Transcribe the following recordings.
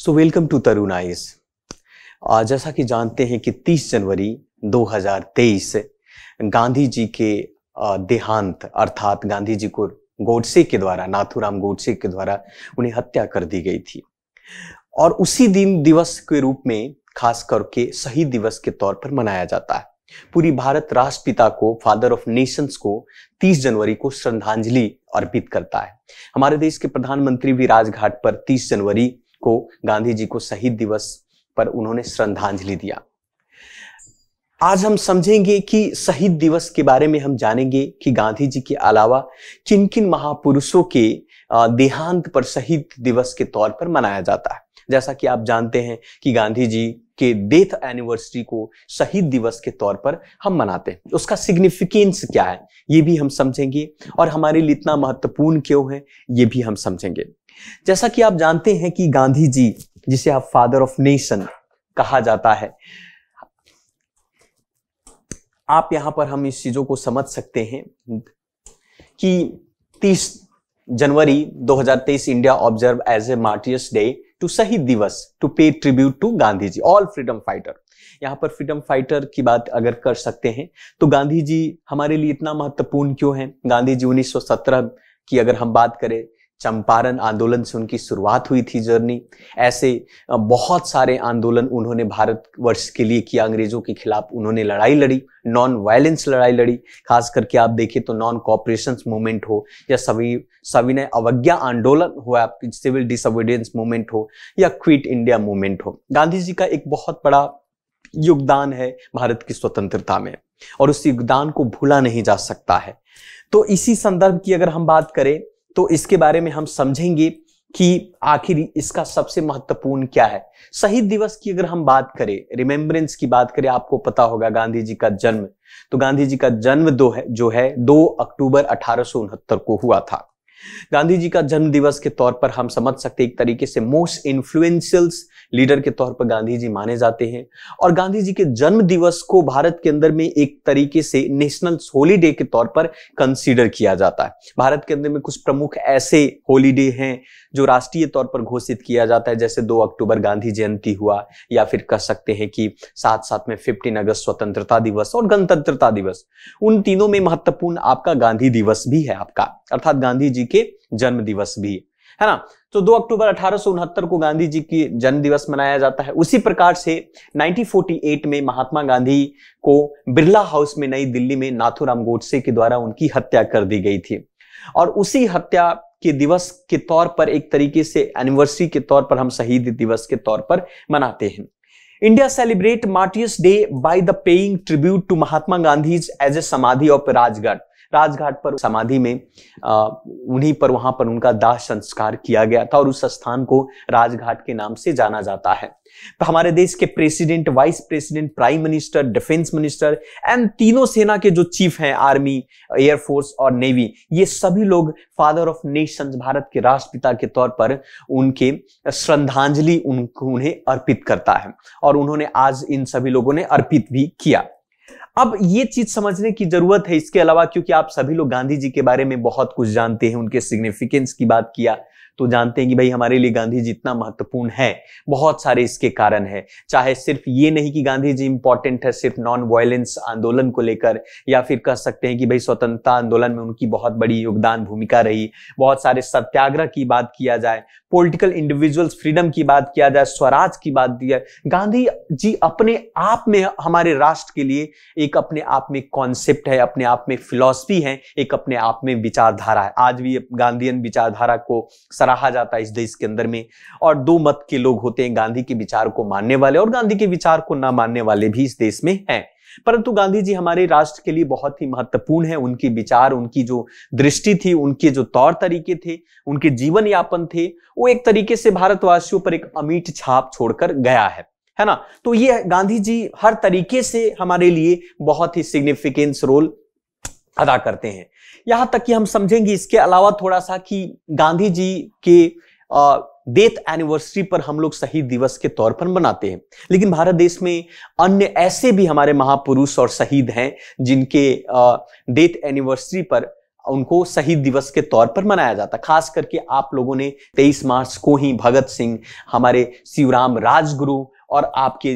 so welcome to Tarun ice जैसा कि जानते हैं कि 30 जनवरी 2023 गांधी जी के uh, देहांत अर्थात गांधी जी को गोडसे के द्वारा नाथुराम गोडसे के द्वारा उन्हें हत्या कर दी गई थी और उसी दिन दिवस के रूप में खास करके शहीद दिवस के तौर पर मनाया जाता है पूरी भारत राष्ट्रपिता को फादर ऑफ नेशंस को 30 जनवरी को श्रद्धांजलि अर्पित करता है हमारे देश के प्रधानमंत्री भी राजघाट पर 30 जनवरी को गांधी जी को शहीद दिवस पर उन्होंने श्रद्धांजलि दिया आज हम समझेंगे कि शहीद दिवस के बारे में हम जानेंगे कि गांधी जी के अलावा किन किन महापुरुषों के देहांत पर शहीद दिवस के तौर पर मनाया जाता है जैसा कि आप जानते हैं कि गांधी जी के डेथ एनिवर्सरी को शहीद दिवस के तौर पर हम मनाते हैं उसका सिग्निफिकेंस क्या है ये भी हम समझेंगे और हमारे लिए इतना महत्वपूर्ण क्यों है ये भी हम समझेंगे जैसा कि आप जानते हैं कि गांधी जी जिसे आप फादर ऑफ नेशन कहा जाता है आप यहां पर हम इस चीजों को समझ सकते हैं कि 30 January 2023 India observe as a martyrs day to Shaheed Diwas to pay tribute to Gandhi ji all freedom fighter यहां पर फ्रीडम फाइटर की बात अगर कर सकते हैं तो गांधी जी हमारे लिए इतना महत्वपूर्ण क्यों है गांधी जी 1917 की अगर हम बात करें चंपारण आंदोलन से उनकी शुरुआत हुई थी जर्नी ऐसे बहुत सारे आंदोलन उन्होंने भारतवर्ष के लिए किया अंग्रेजों के खिलाफ उन्होंने लड़ाई लड़ी नॉन वायलेंस लड़ाई लड़ी खास करके आप देखें तो नॉन कॉपरेशन मूवमेंट हो या सभी सविनय अवज्ञा आंदोलन हो आपकी सिविल डिसोबिडियंस मूवमेंट हो या क्विट इंडिया मूवमेंट हो गांधी जी का एक बहुत बड़ा योगदान है भारत की स्वतंत्रता में और उस योगदान को भूला नहीं जा सकता है तो इसी संदर्भ की अगर हम बात करें तो इसके बारे में हम समझेंगे कि आखिर इसका सबसे महत्वपूर्ण क्या है शहीद दिवस की अगर हम बात करें रिमेम्बरेंस की बात करें आपको पता होगा गांधी जी का जन्म तो गांधी जी का जन्म दो है जो है दो अक्टूबर अठारह को हुआ था गांधी जी का जन्म दिवस के तौर पर हम समझ सकते एक तरीके से मोस्ट इन्फ्लुएंशियल्स लीडर के तौर पर गांधी जी माने जाते हैं और गांधी जी के जन्म दिवस को भारत के अंदर में एक तरीके से नेशनल होलीडे के तौर पर कंसीडर किया जाता है भारत के अंदर में कुछ प्रमुख ऐसे होलीडे हैं जो राष्ट्रीय तौर पर घोषित किया जाता है जैसे दो अक्टूबर गांधी जयंती हुआ या फिर कह सकते हैं कि साथ साथ में फिफ्टीन अगस्त स्वतंत्रता दिवस और गणतंत्रता दिवस उन तीनों में महत्वपूर्ण आपका गांधी दिवस भी है आपका अर्थात गांधी जी जी के जन्म दिवस भी है ना तो 2 अक्टूबर अठारह को गांधी जी की जन्म दिवस मनाया जाता है उसी प्रकार से 1948 में महात्मा गांधी को बिरला हाउस में नई दिल्ली में नाथुराम गोडसे के द्वारा उनकी हत्या कर दी गई थी और उसी हत्या के दिवस के तौर पर एक तरीके से एनिवर्सरी के तौर पर हम शहीद दिवस के तौर पर मनाते हैं India celebrate martyrs day by the paying tribute to Mahatma Gandhi as a samadhi of Rajgarh Rajghat पर समाधि में उन्हीं पर वहां पर उनका दाह संस्कार किया गया था और उस स्थान को राजघाट के नाम से जाना जाता है तो हमारे देश के president vice president prime minister defence minister and तीनों सेना के जो चीफ हैं आर्मी एयरफोर्स और नेवी ये सभी लोग फादर ऑफ नेशंस भारत के राष्ट्रपिता के तौर पर उनके श्रद्धांजलि उनको उन्हें अर्पित करता है और उन्होंने आज इन सभी लोगों ने अर्पित भी किया अब ये चीज समझने की जरूरत है इसके अलावा क्योंकि आप सभी लोग गांधी जी के बारे में बहुत कुछ जानते हैं उनके सिग्निफिकेंस की बात किया तो जानते हैं कि भाई हमारे लिए गांधी जी इतना महत्वपूर्ण है बहुत सारे इसके कारण है चाहे सिर्फ ये नहीं कि गांधी जी इंपॉर्टेंट है सिर्फ नॉन वायलेंस आंदोलन को लेकर या फिर कह सकते हैं कि भाई स्वतंत्रता आंदोलन में उनकी बहुत बड़ी योगदान भूमिका रही बहुत सारे सत्याग्रह की बात किया जाए पोलिटिकल इंडिविजुअल्स फ्रीडम की बात किया जाए स्वराज की बात किया गांधी जी अपने आप में हमारे राष्ट्र के लिए एक एक अपने आप में कॉन्सेप्ट है अपने आप में फिलॉसफी है एक अपने आप में विचारधारा है आज भी गांधीयन विचारधारा को सराहा जाता है इस देश के अंदर में और दो मत के लोग होते हैं गांधी के विचार को मानने वाले और गांधी के विचार को ना मानने वाले भी इस देश में हैं परंतु गांधी जी हमारे राष्ट्र के लिए बहुत ही महत्वपूर्ण है उनकी विचार उनकी जो दृष्टि थी उनके जो तौर तरीके थे उनके जीवन यापन थे वो एक तरीके से भारतवासियों पर एक अमीट छाप छोड़कर गया है है ना तो ये गांधी जी हर तरीके से हमारे लिए बहुत ही सिग्निफिकेंस रोल अदा करते हैं यहां तक कि हम समझेंगे इसके अलावा थोड़ा सा कि गांधी जी के आ, डेथ एनिवर्सरी पर हम लोग शहीद दिवस के तौर पर मनाते हैं लेकिन भारत देश में अन्य ऐसे भी हमारे महापुरुष और शहीद हैं जिनके डेथ एनिवर्सरी पर उनको शहीद दिवस के तौर पर मनाया जाता खास करके आप लोगों ने 23 मार्च को ही भगत सिंह हमारे शिवराम राजगुरु और आपके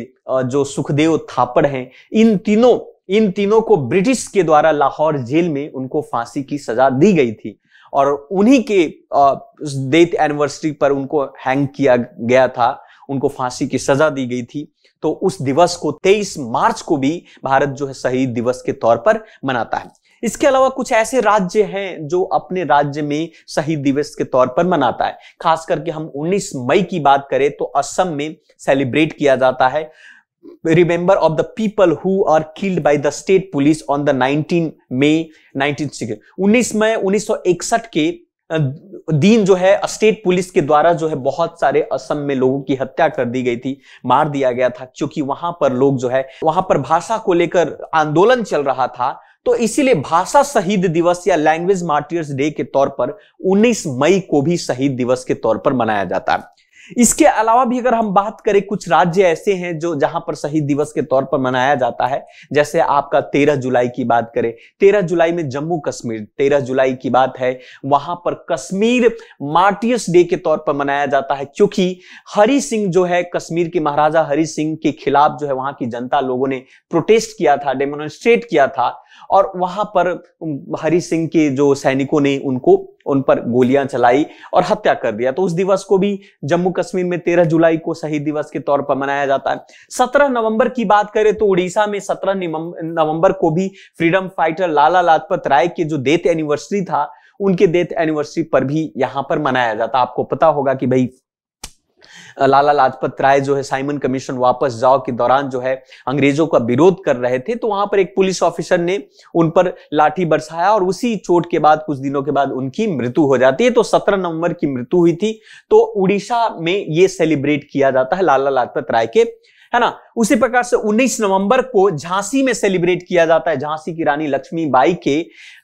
जो सुखदेव थापड़ हैं इन तीनों इन तीनों को ब्रिटिश के द्वारा लाहौर जेल में उनको फांसी की सजा दी गई थी और उन्हीं के डेथ एनिवर्सरी पर उनको हैंग किया गया था उनको फांसी की सजा दी गई थी तो उस दिवस को 23 मार्च को भी भारत जो है शहीद दिवस के तौर पर मनाता है इसके अलावा कुछ ऐसे राज्य हैं जो अपने राज्य में शहीद दिवस के तौर पर मनाता है खास करके हम 19 मई की बात करें तो असम में सेलिब्रेट किया जाता है remember of the people who are killed by the state police on the 19 May 19 उन्नीस मई 1961 के दिन जो है स्टेट पुलिस के द्वारा जो है बहुत सारे असम में लोगों की हत्या कर दी गई थी मार दिया गया था क्योंकि वहां पर लोग जो है वहां पर भाषा को लेकर आंदोलन चल रहा था तो इसीलिए भाषा शहीद दिवस या लैंग्वेज मार्टियर्स डे के तौर पर 19 मई को भी शहीद दिवस के तौर पर मनाया जाता है इसके अलावा भी अगर हम बात करें कुछ राज्य ऐसे हैं जो जहां पर शहीद दिवस के तौर पर मनाया जाता है जैसे आपका 13 जुलाई की बात करें 13 जुलाई में जम्मू कश्मीर 13 जुलाई की बात है वहां पर कश्मीर मार्टियर्स डे के तौर पर मनाया जाता है क्योंकि हरि सिंह जो है कश्मीर के महाराजा हरि सिंह के खिलाफ जो है वहां की जनता लोगों ने प्रोटेस्ट किया था डेमोनस्ट्रेट किया था और वहां पर हरि सिंह के जो सैनिकों ने उनको उन पर गोलियां चलाई और हत्या कर दिया तो उस दिवस को भी जम्मू कश्मीर में 13 जुलाई को शहीद दिवस के तौर पर मनाया जाता है 17 नवंबर की बात करें तो उड़ीसा में 17 नवंबर को भी फ्रीडम फाइटर लाला लाजपत राय के जो डेथ एनिवर्सरी था उनके डेथ एनिवर्सरी पर भी यहां पर मनाया जाता आपको पता होगा कि भाई लाला लाजपत राय जो है साइमन कमीशन वापस जाओ के दौरान जो है अंग्रेजों का विरोध कर रहे थे तो वहां पर एक पुलिस ऑफिसर ने उन पर लाठी बरसाया और उसी चोट के बाद कुछ दिनों के बाद उनकी मृत्यु हो जाती है तो सत्रह नवंबर की मृत्यु हुई थी तो उड़ीसा में ये सेलिब्रेट किया जाता है लाला लाजपत राय के है ना उसी प्रकार से 19 नवंबर को झांसी में सेलिब्रेट किया जाता है झांसी की रानी लक्ष्मी बाई के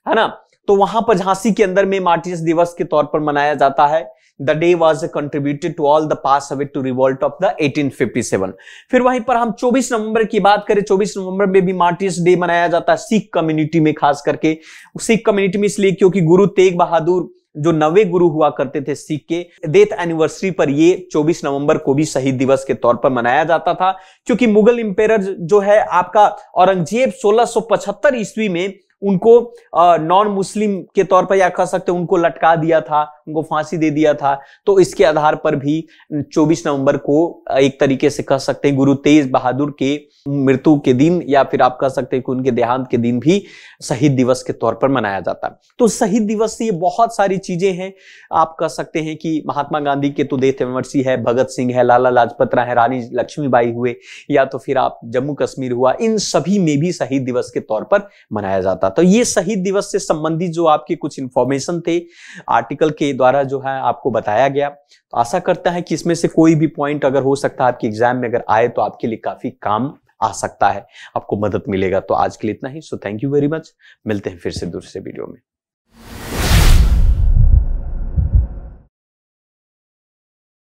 है ना तो वहां पर झांसी के अंदर में मार्टिस दिवस के तौर पर मनाया जाता है the day was contributed to all the pass away to revolt of the 1857 फिर वहीं पर हम 24 नवंबर की बात करें 24 नवंबर में भी मार्टिस डे मनाया जाता है सिख कम्युनिटी में खास करके सिख कम्युनिटी में इसलिए क्योंकि गुरु तेग बहादुर जो नवे गुरु हुआ करते थे सिख के डेथ एनिवर्सरी पर ये 24 नवंबर को भी शहीद दिवस के तौर पर मनाया जाता था क्योंकि मुगल इंपेयर जो है आपका औरंगजेब 1675 ईस्वी में उनको नॉन मुस्लिम के तौर पर या कह सकते उनको लटका दिया था उनको फांसी दे दिया था तो इसके आधार पर भी 24 नवंबर को एक तरीके से कह सकते हैं गुरु तेज बहादुर के मृत्यु के दिन या फिर आप कह सकते हैं कि उनके देहांत के दिन भी शहीद दिवस के तौर पर मनाया जाता है तो शहीद दिवस से ये बहुत सारी चीजें हैं आप कह सकते हैं कि महात्मा गांधी के तो देश विमर्शी है भगत सिंह है लाला लाजपत राय है रानी लक्ष्मीबाई हुए या तो फिर आप जम्मू कश्मीर हुआ इन सभी में भी शहीद दिवस के तौर पर मनाया जाता तो ये शहीद दिवस से संबंधित जो आपके कुछ इंफॉर्मेशन थे आर्टिकल के द्वारा जो है आपको बताया गया तो आशा करता है कि इसमें से कोई भी पॉइंट अगर हो सकता है आपके एग्जाम में अगर आए तो आपके लिए काफी काम आ सकता है आपको मदद मिलेगा तो आज के लिए इतना ही so thank you very much मिलते हैं फिर से दूसरे वीडियो में